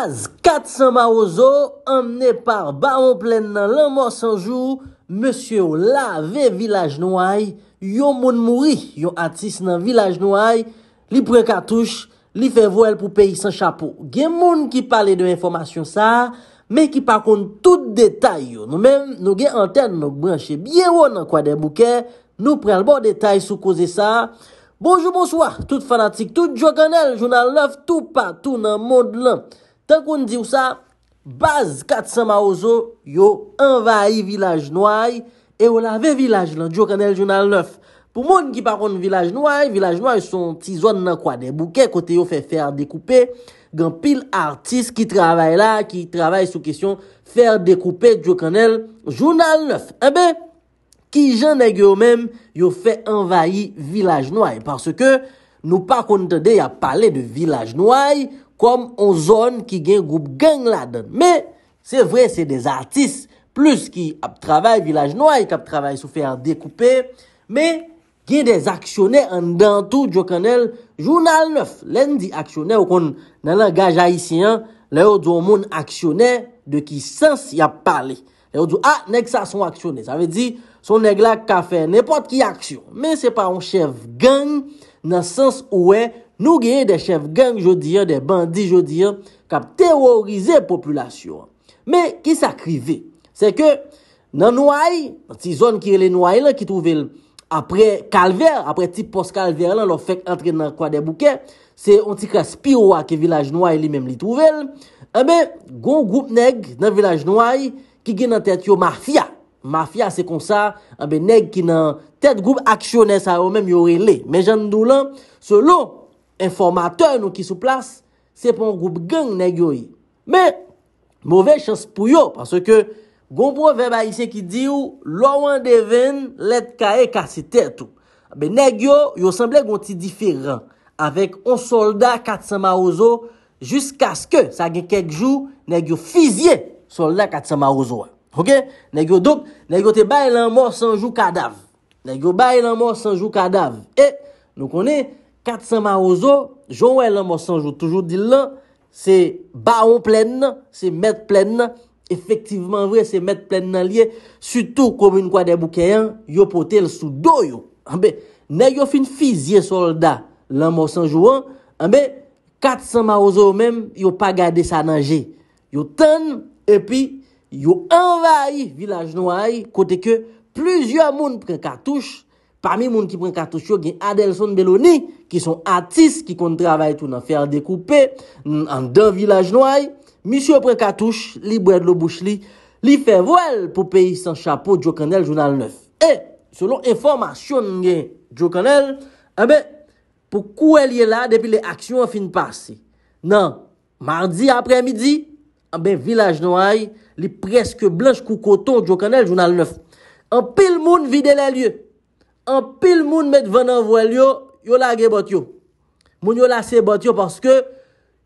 Paz katsan ma ozo, amene par baron plen nan lan monsan jou, Monsye ou la ve vilaj nou ay, yo moun mouri, yo atis nan vilaj nou ay, Li pre katouche, li fe vwel pou peyi san chapou. Gen moun ki pale de informasyon sa, me ki par koun tout detay yo. Nou men, nou gen anten nou branche bie ou nan kwa den bouke, Nou pre lbo detay sou kouze sa. Bonjou monswa, tout fanatik, tout jokanel, jounal love tout patou nan moun lant. Tel kon di ou sa, Baz Katsama Ozo yo envayi Vilaj Nouay, e ou la ve Vilaj lan, Djo Kanel Jounal 9. Pou moun ki pa kon Vilaj Nouay, Vilaj Nouay son ti zon nan kwa, de bouke kote yo fe fer dekoupe, gen pil artis ki travay la, ki travay sou kesyon, fer dekoupe Djo Kanel Jounal 9. Ebe, ki jan e ge ou men, yo fe envayi Vilaj Nouay, parce ke nou pa kon te de ya pale de Vilaj Nouay, kom on zon ki gen goup gen la dan. Me, se vre, se des artis, plus ki ap travay vilaj noy, ki ap travay sou fè a dekoupe, me, gen des aksyonè an dantou, jo kanel, jounal 9. Len di aksyonè, ou kon nan langaj haisyen, le yo doun moun aksyonè, de ki sens ya pale. Le yo doun, a, ah, nek sa son aksyonè, sa ve di, son neglak ka fè, nepot ki aksyon. Me, se pa, on chèv gen, nan sens ouè, Nou genye de chev genk jodi ya, de bandi jodi ya, kap terorize populasyon. Me ki sa krive, se ke nan nouay, an ti zon ki rele nouay la ki touvel apre kalver, apre tip pos kalver la lo fek antre nan kwa de bouke, se an ti kraspiro a ke vilaj nouay li mem li touvel, an be, goun goup neg nan vilaj nouay ki gen nan tet yo mafya. Mafya se kon sa, an be, neg ki nan tet goup aksyonè sa yo mem yore le. Me jan nou lan, se lou, informatèr nou ki sou plas, sepon goup geng negyo yi. Me, mouve chans pou yo, parce ke, goun pou veba yise ki di ou, lò wan devèn, let ka e katsi tè tou. Be negyo, yo semblè goun ti diferan, avèk on soldat katsama ozo, jysk aske, sa gen kek jou, negyo fizye, soldat katsama ozo. Ok? Negyo, negyo te bay lan mò, sanjou kadav. Negyo bay lan mò, sanjou kadav. E, nou konè, Kat sa ma ozo, jowè lè mò sanjou, toujou di lè, se baon plèn nan, se mèd plèn nan, efektivman vre se mèd plèn nan liye, sutou komoun kwa debou kèyan, yo pote lè sou do yo. Anbe, nè yo fin fizye soldat, lè mò sanjou an, anbe, kat sa ma ozo ou mèm, yo pa gade sa nanje. Yo tan, epi, yo envayi vilaj nouayi, kote ke, plüzyon moun pre katouche, Parmi moun ki pren katouche yo gen Adelson Beloni, ki son atis ki kont travay tou nan fèr dekoupe, an dan vilaj nouay, misyo pren katouche, li bwèd lo bouch li, li fè vwèl pou peyi san chapou Djo Kanel Jounal 9. E, selon informasyon gen Djo Kanel, an eh ben, pou kou el ye la depi le aksyon fin pasi. Nan, mardi apre midi, an eh ben, vilaj nouay, li preske blanche kou koton Djo Kanel Jounal 9. An pil moun vide le lyeu, An pil moun met ven an volyo, yo la ge bot yo. Moun yo la se bot yo paske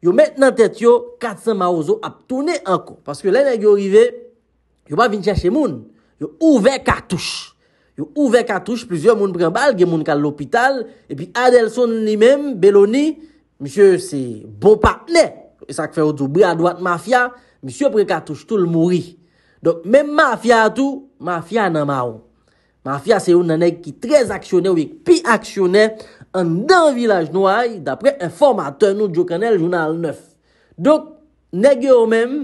yo met nan tet yo 400 maouzo ap toune anko. Paske lènen yo rive, yo ba vin chèche moun. Yo ouve katouche. Yo ouve katouche, plizyon moun pren bal, ge moun kal l'opital. E pi Adelson ni men, Beloni, mishyo se bo patne. E sak fe ou zubri a doat mafya, mishyo pren katouche tout l'mouri. Donk men mafya tou, mafya nan maou. Mafya se yon nanèk ki trez aksyonè wik pi aksyonè an dan vilaj nou ay, dapre informatèr nou djokanèl jounal 9. Dok, nèk yo mèm,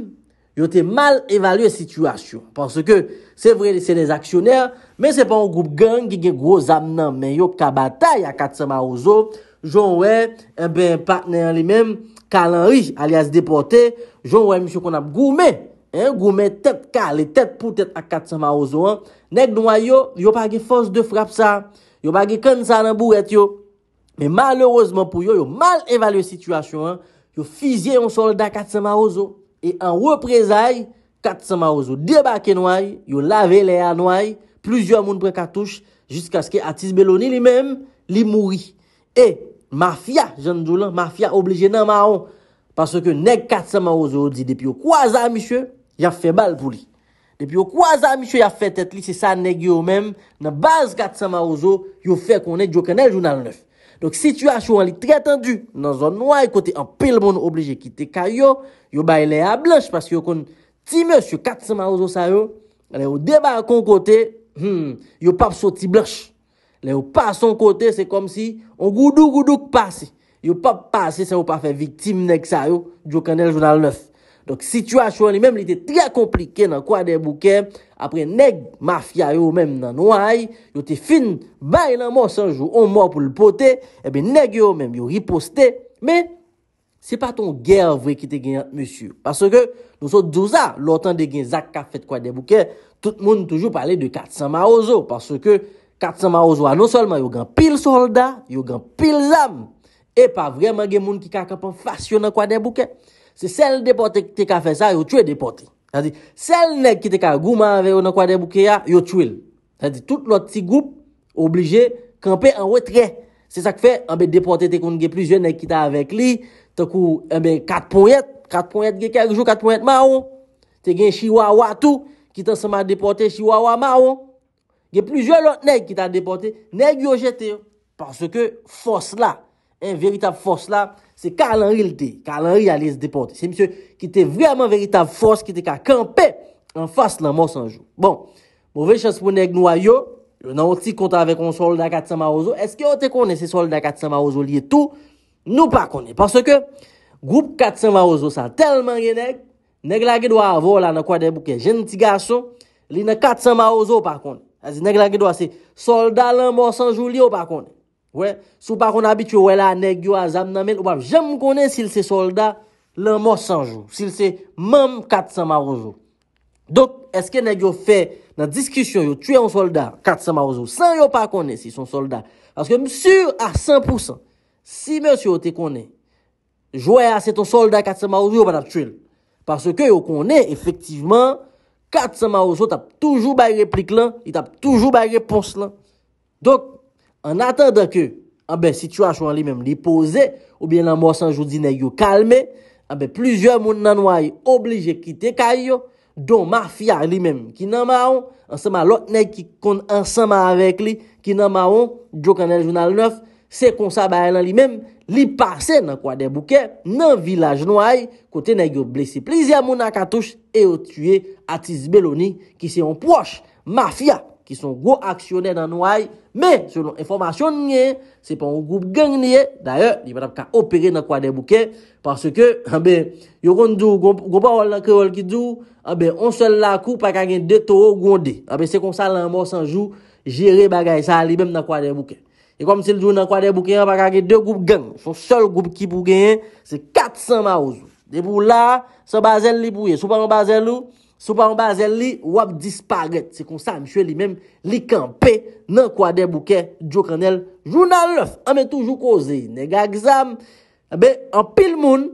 yo te mal evalue situasyon. Pansè ke, se vre, se les aksyonèr, men se pa ou goup gangi gen gwo zam nan men yo kabatay a katsan marouzo, joun wè, e eh bè patnen li mèm, kalanri alias depote, joun wè mishou kon ap goumen. Goumè tèt kà, lè tèt pou tèt ak katsama ozo. Nèk nouay yo, yo pa ge fòns de frap sa. Yo pa ge kèn sa nan bourèt yo. Mè malèrosman pou yo, yo mal evalue situasyon. Yo fizye yon solda katsama ozo. E an wè prezay, katsama ozo. Dèbake nouay, yo lave lè an nouay. Plüzyon moun prek atouche. Jisk aske atis beloni li mèm, li mouri. E, mafya, jan djoulan, mafya oblije nan maron. Pasò ke nèk katsama ozo di depi yo kwa zan, mishè. ya fè bal pou li. Depi yo kwa zami chou ya fè tèt li, se sa neg yo mèm, nan baz 400 marouzo, yo fè konen djokanel jounal 9. Donk situasyon li tretendu, nan zon noy kote, an pel bon obleje kite. Ka yo, yo bay lè ya blanche, pas yo kon ti mèch yo 400 marouzo sa yo, la yo deba kon kote, yo pap soti blanche. La yo pas son kote, se kom si, on goudou goudou k'pase. Yo pap pase, se yo pa fè viktim neg sa yo, djokanel jounal 9. Donk sitwasyon li menm li te trè komplike nan kwa de bouke. Apre neg mafya yo menm nan waye. Yo te fin bay nan monsanj yo on mò pou l'pote. Ebe neg yo menm yo riposte. Me, se pa ton ger vwe ki te gen yon monsu. Paso ke nou so djouza lotan de gen zak ka fet kwa de bouke. Tout moun toujou pale de katsan ma ozo. Paso ke katsan ma ozo anon solman yo gen pil solda, yo gen pil lam. E pa vreman gen moun ki kaka pan fasyon nan kwa de bouke. Se sel depote te ka fe sa, yo tue depote. Tadi, sel neg ki te ka gouman veyo nan kwa debu kaya, yo tue. Tadi, tout lot ti goup oblige kampe an wetre. Se sa kfe, anbe depote te kon ge plizye neg ki ta avek li. Te kou, anbe katpon yet, katpon yet ge karyo, katpon yet ma ou. Te gen shiwa wa tou, ki tan seman depote, shiwa wa ma ou. Ge plizye lot neg ki ta depote, neg yo jete. Parce ke fos la, en veritab fos la, Se Kalanri l de, Kalanri bon, a li se depote. Se misyo ki te vreman veritav fos ki te ka kampe an fos lan monsanjou. Bon, mouve chans pou neg nou a yo, nou nan ou ti konta ave kon solda 400 maouzo, eske ou te kone se solda 400 maouzo li etou, nou pa kone. Parce ke, goup 400 maouzo sa telman gen neg, neg lage do a avou la nan kwa debouke jen ti gassou, li nan 400 maouzo ou pa kone. Asi neg lage do a se solda lan monsanjou li ou pa kone. Wè, sou pa kon abit yo wè la, neg yo a zam namel, wè, jèm konè sil se soldat, lè mò sanjou. Sil se mèm kat samaroujou. Donk, eske neg yo fè nan diskisyon yo tue an soldat kat samaroujou, san yo pa konè si son soldat. Aske msè a 100%, si msè yo te konè, jwè a se ton soldat kat samaroujou, yo pa tap tue lè. Paske yo konè, efektiveman, kat samaroujou tap toujou bay replik lè, yi tap toujou bay repons lè. Donk, An atanda ke, abe, situasyon li mem li pose, oubyen nan mwosan joudi ne yo kalme, abe, plizye moun nan waye oblije kite kayyo, don mafya li mem ki nan maon, ansama lot ne ki kon ansama avèk li, ki nan maon, Jokanel Jounal 9, se konsa bayan nan li mem, li pase nan kwa debouke, nan vilaj nou aye, kote ne yo blesi plizye moun akatouch e yo tue atizbeloni ki se yon pwosh, mafya. Ki son go aksyonè nan nou ay. Me, selon informasyon nye, se pon ou goup geng nye. Darye, ni patap ka opere nan kwa de bouke. Parce ke, ah yon kon djou, goup a oul nan kwa oul ki djou. On sel lakou, pakage de to ou gonde. Se kon sa lan mò sanjou, jere bagay. Sa li bem nan kwa de bouke. E kom se ljou nan kwa de bouke, an pakage de goup geng. Son sel goup ki bouke, se 400 ma ouzou. De pou la, se bazel li pou ye. Sou pa an bazel ou? Sou pa an bazen li, wap dispaget. Se konsan, mi chwe li menm li kampe nan kwa de bouke djok an el. Jounan lef, an men toujou koze. Neg a gzam. A be, an pil moun,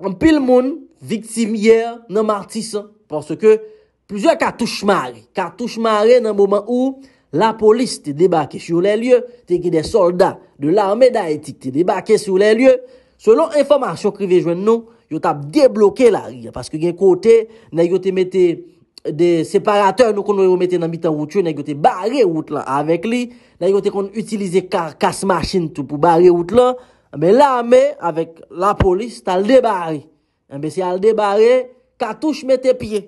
an pil moun, viktim yer nan martisan. Porske, plouzè katouche mare. Katouche mare nan mouman ou, la polis te debake sou le lye. Te ki de soldat de l'arme da etik te debake sou le lye. Se lon informasyon krivejwen nou, yo tap debloke la riyan, faske gen kote, nan yo te mette de separateur, nou kono yo mette nan bitan wout yo, nan yo te bare wout la, avek li, nan yo te kono utilize karkas masin tou, pou bare wout la, ame la ame, avek la polis, talde bare, eh ame se alde bare, katouche mette pie,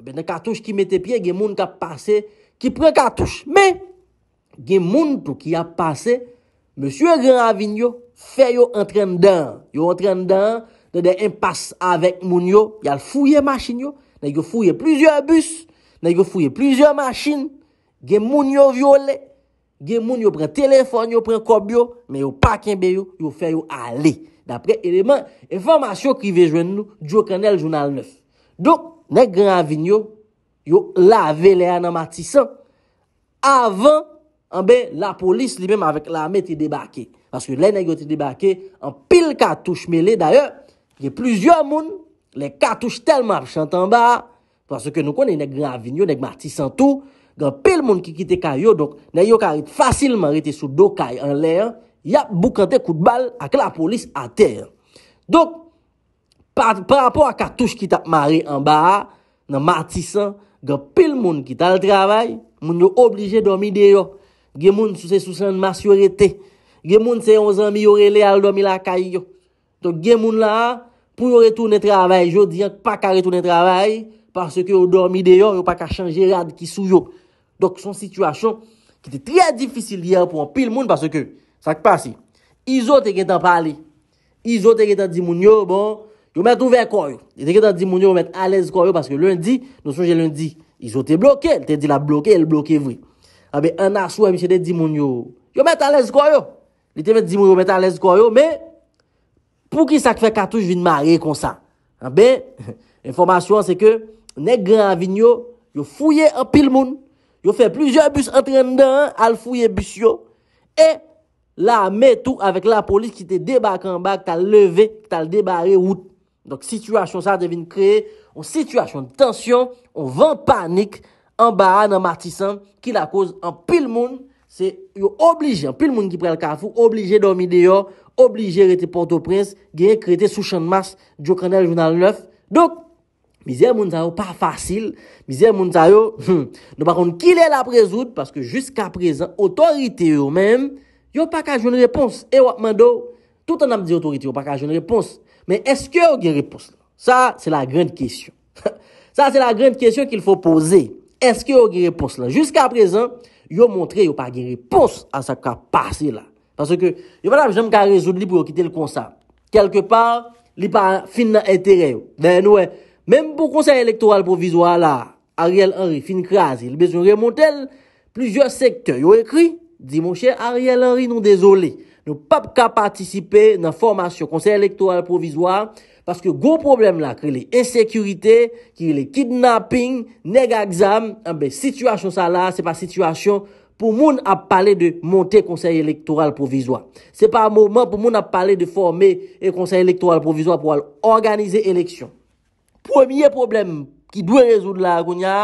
ame eh nan katouche ki mette pie, gen moun ka pase, ki pre katouche, men, gen moun tou ki a pase, monsie Gran Avignon, fe yo entren dan, yo entren dan, Nè de impasse avèk moun yo, yal fouye machin yo, nè yo fouye plizye bus, nè yo fouye plizye machin, gen moun yo vyo le, gen moun yo pren telefon, yo pren kob yo, mè yo pa kenbe yo, yo fè yo ale. Dapre elemen, informasyon ki vejwen nou, Djo kanel jounal 9. Dok, nè gran vinyo, yo lave le anan matisan, avè, anbe la polis li mèm avèk la mè te debake, paske lè nè yo te debake, an pil katou chmele, dayè, Ge plizyon moun, le katouche tel map chante an ba a, prase ke nou konen nek gravin yo, nek matisan tou, gen pil moun ki kite kayo, dok nan yo karit fasilman rete sou do kay an lè, yap boukante kout bal ak la polis a tè. Dok, par rapport a katouche ki tap mare an ba a, nan matisan, gen pil moun ki tal travay, moun yo oblije domi de yo, gen moun sou se sou san masyorete, gen moun se yo zan mi yore le al domi la kayo, gen moun la, pou yo retoune travay, yo diyan, pa ka retoune travay, parce ke yo dormi deyo, yo pa ka chanje rad ki sou yo. Dok, son situasyon, ki te tre difisil diyan pou an pil moun, parce ke, sak pa si, izo te ketan pale, izo te ketan di moun yo, bon, yo met ouver ah, koryo, yo te ketan di moun yo, yo met alez koryo, parce ke lundi, noson je lundi, izo te bloke, te di la bloke, el bloke vri. A be, an aswa mi chede di moun yo, yo met alez koryo, li te met di moun yo, yo met alez koryo, me, Pou ki sak fe katouj vin marye kon sa ah? Be, informasyon se ke, negre avinyo, yo fouye an pil moun, yo fe plujer bus entren dan, al fouye bus yo, e la metou avek la polis ki te debake an bag, ta leve, ta le debare out. Donk, situasyon sa devine kreye, ou situasyon de tensyon, ou van panik, an baran, an martisan, ki la kouse an pil moun, yo oblige an pil moun ki prel kafou, oblige domi deyo, Oblige rete porto prez, geye krete sou chan mas, diyo kanel jounan lef. Dok, mizè moun ta yo, pa fasil, mizè moun ta yo, nou bakon kilè la prezout, paske jusqu'a prezant, otorite yo mèm, yo pa ka joun repons. E wakman do, tout anam di otorite yo pa ka joun repons. Men eske yo ge repons la? Sa, se la gren kèsyon. Sa, se la gren kèsyon kil fò pose. Eske yo ge repons la? Jusk'a prezant, yo montre yo pa ge repons a sa ka pase la. Parce que, yo mèdame, jèm kè a rezoud li pou yo kité l'konsan. Kèlke par, li pa fin nan etere yo. Mèm pou konsen elektoral provizwa la, Ariel Henry fin krasi. Li bezon remontèl, plüzyò sektè. Yo ekri, di mò chè, Ariel Henry nou dezolé. Nou pap kè a patisipè nan formasyon konsen elektoral provizwa. Parce que, gò problem la, kè li esekurite, kè li kidnapping, neg a exam. Mè, eh situasyon sa la, se pa situasyon. pou moun ap pale de monte konsey elektoral provizwa. Se pa mouman pou moun ap pale de forme e konsey elektoral provizwa pou al organize eleksyon. Premier problem ki dwe rezoud la agonya,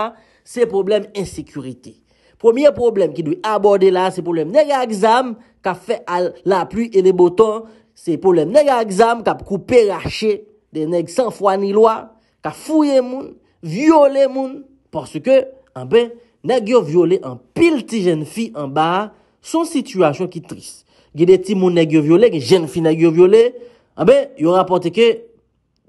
se problem insekurity. Premier problem ki dwe abode la, se problem neg aksam, ka fe al la plu e le boton, se problem neg aksam, ka pou koupe rache de neg sanfwa ni loa, ka fouye moun, viole moun, porske, anbe, Nagyo viole an pil ti jen fi an ba, son situasyon ki tris. Gede ti moun nagyo viole, gen fi nagyo viole, abe, yo rapote ke,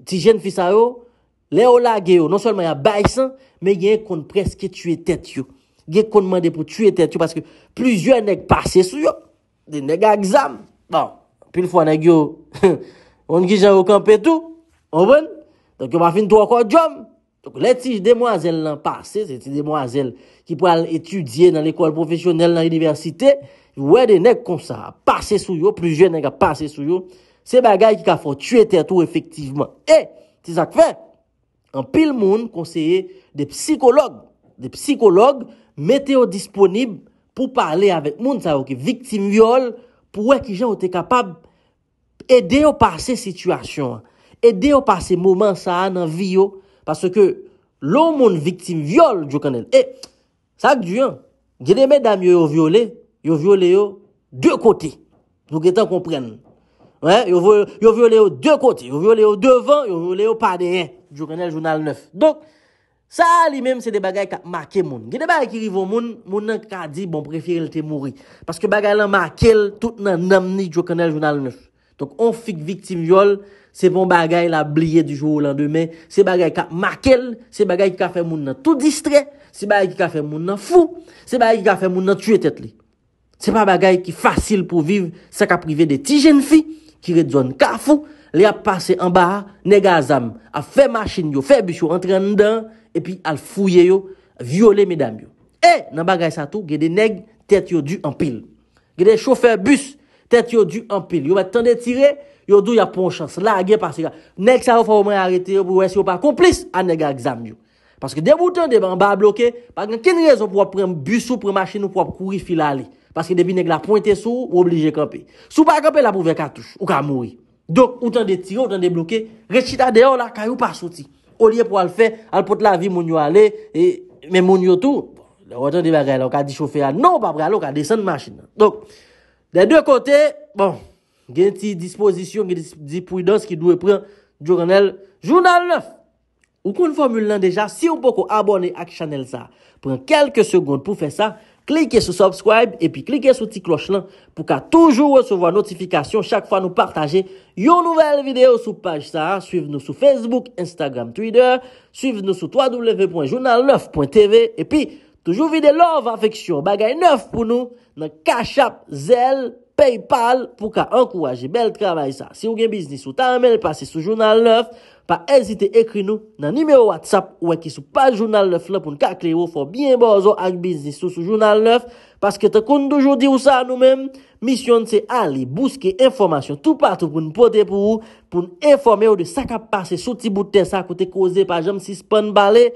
ti jen fi sa yo, le o la ge yo, non solman ya bay san, me gen kon preske tue tet yo. Gen kon mande pou tue tet yo, paske plizye nèk pase sou yo, de nèk a gzam. Bon, pil fwa nagyo, on ki jan wakon petou, an bon, dan ke wafin tou wakon jom. Bon, Lè ti dèmouazèl nan pase, se ti dèmouazèl ki pou al etudye nan l'ekol profesyonel nan universite, wè denèk kon sa pase sou yo, plus jènèk a pase sou yo, se bagay ki ka fò tuye tè tou efektiveman. E, ti sak fè, an pil moun konseye de psikolog, de psikolog, metè yo disponib pou pale avèk moun, sa wè ki viktim yol, pou wè ki jè ou te kapab edè yo pase situasyon, edè yo pase mouman sa nan vi yo, Paske loun moun viktim vyole Djo Kanel. E, sak dyan, gede mè dam yo yo vyole, yo vyole yo dwe kote. Nou gè tan kompren. Yo vyole yo dwe kote, yo vyole yo dwe van, yo vyole yo pa de yè Djo Kanel Jounal 9. Donk, sa li mèm se de bagay ka make moun. Gede bagay ki rivo moun, moun nan ka di bon prefiril te mouri. Paske bagay lan make l, tout nan namni Djo Kanel Jounal 9. Tonk, on fik viktim yol, se pon bagay la bliye du jwo lan demen, se bagay ka makel, se bagay ki ka fe moun nan tou distre, se bagay ki ka fe moun nan fou, se bagay ki ka fe moun nan tue tet li. Se pa bagay ki fasil pou viv, se ka prive de ti jen fi, ki redzon ka fou, li a pase an ba, nega azam, a fe machin yo, fe bish yo, entren nan dan, e pi al fouye yo, viole medam yo. E, nan bagay sa tou, gede neg, tet yo du an pil. Gede chofer buss. Tete yo du empil. Yo va tan de tire, yo du ya pon chans. La agye parce ka, nek sa yo faw mwen arete yo pou wè si yo pa komplis, a nega exam yo. Parce ke deboutan, deboutan ba bloke, parce ke kene rezon pou wap pren bus ou pre machine ou pou wap kouri fila li. Parce ke debi nega la pointe sou, woblige kepe. Sou pa kepe la pou ve katouche, ou ka mouri. Dok, ou tan de tire, ou tan de bloke, rechita deyon la, kayou pa soti. O liye pou al fe, al pot la vi moun yo ale, men moun yo tou, ou tan de Den dwe kote, bon, gen ti disposisyon, gen ti pwidans ki dwe pren jounal 9. Ou kon formule lan deja, si ou pou kon abone ak chanel sa, pren kelke segonde pou fe sa, klike sou subscribe, epi klike sou ti kloch lan, pou ka toujou wesevo a notifikasyon chak fwa nou partaje yo nouvel video sou page sa, suiv nou sou Facebook, Instagram, Twitter, suiv nou sou www.jounal9.tv, epi, Toujou vide love, afeksyon, bagay neuf pou nou, nan kachap, zel, paypal, pou ka ankouraje, bel trabay sa. Si ou gen biznis ou ta amel, pasi sou jounal neuf, pa ezite ekri nou nan nime ou whatsapp ou ekisou pa jounal neuf la, pou nou ka kli ou fo bien bozo ak biznis sou jounal neuf, paske te koun doujou di ou sa nou men, misyon se ali, bouske informasyon tou patou pou nou pote pou ou, pou nou informe ou de sa ka pase sou ti bouten sa kote kose pa jom si spon bale,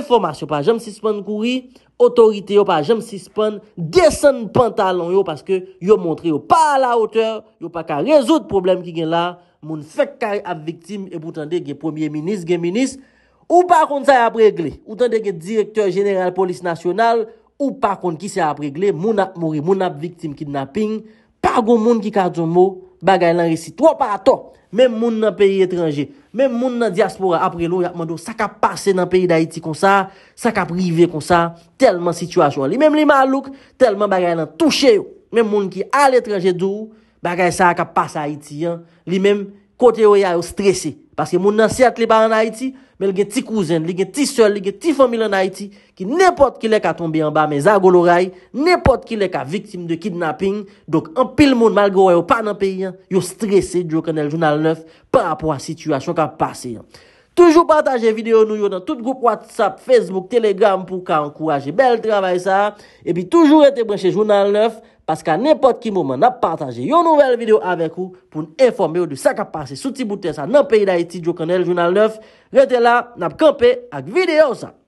informasyon pa jom si spon kouri, otorite yo pa jem sispan, desen pantalon yo, paske yo montre yo pa la oteur, yo pa ka rezout problem ki gen la, moun fek kay ap viktim, e boutande ge premier minis, gen minis, ou pa kont sa ap regle, outande ge direktor general polis nasyonal, ou pa kont ki se ap regle, moun ap mouri, moun ap viktim kidnapping, pa goun moun ki kato mou, bagay nan resi tro pa ato, men moun nan peri etranje, men moun nan diaspora apre lo, sa ka pase nan peri d'Haïti kon sa, sa ka prive kon sa, telman situasyon li, men li malouk, telman bagay nan touche yo, men moun ki al etranje d'ou, bagay sa ka pase Haïti, li men kote yo ya yo stresse, paske moun nan siat li ba an Haïti, men gen ti kouzen, li gen ti sol, li gen ti famil an Haiti, ki nepot ki lek a tombe an ba, men zagol oray, nepot ki lek a viktim de kidnapping, dok an pil moun malgo wè yo pa nan peyi, yo stresse diyo kanel Jounal 9, pa apwa situasyon ka pase. Toujou partaje videyo nou yo nan tout goup WhatsApp, Facebook, Telegram pou ka ankouraje bel travay sa. Ebi toujou rete breche Jounal 9. Paske an nepot ki mouman na partaje yo nouvel videyo avek ou pou n'informe ou di sa ka pase soti bouten sa nan peyi da iti di yo kanel Jounal 9. Rete la, nap kampe ak videyo sa.